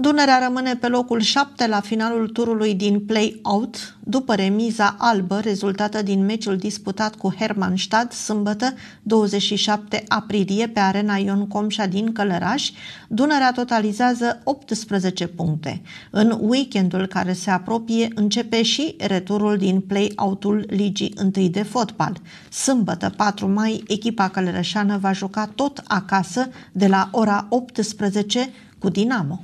Dunărea rămâne pe locul 7 la finalul turului din play-out, după remiza albă rezultată din meciul disputat cu Hermannstadt sâmbătă 27 aprilie pe arena Ion Comșa din Călăraș, Dunărea totalizează 18 puncte. În weekendul care se apropie începe și returul din play-out-ul Ligii 1 de fotbal. Sâmbătă 4 mai, echipa călărășană va juca tot acasă de la ora 18 cu Dinamo.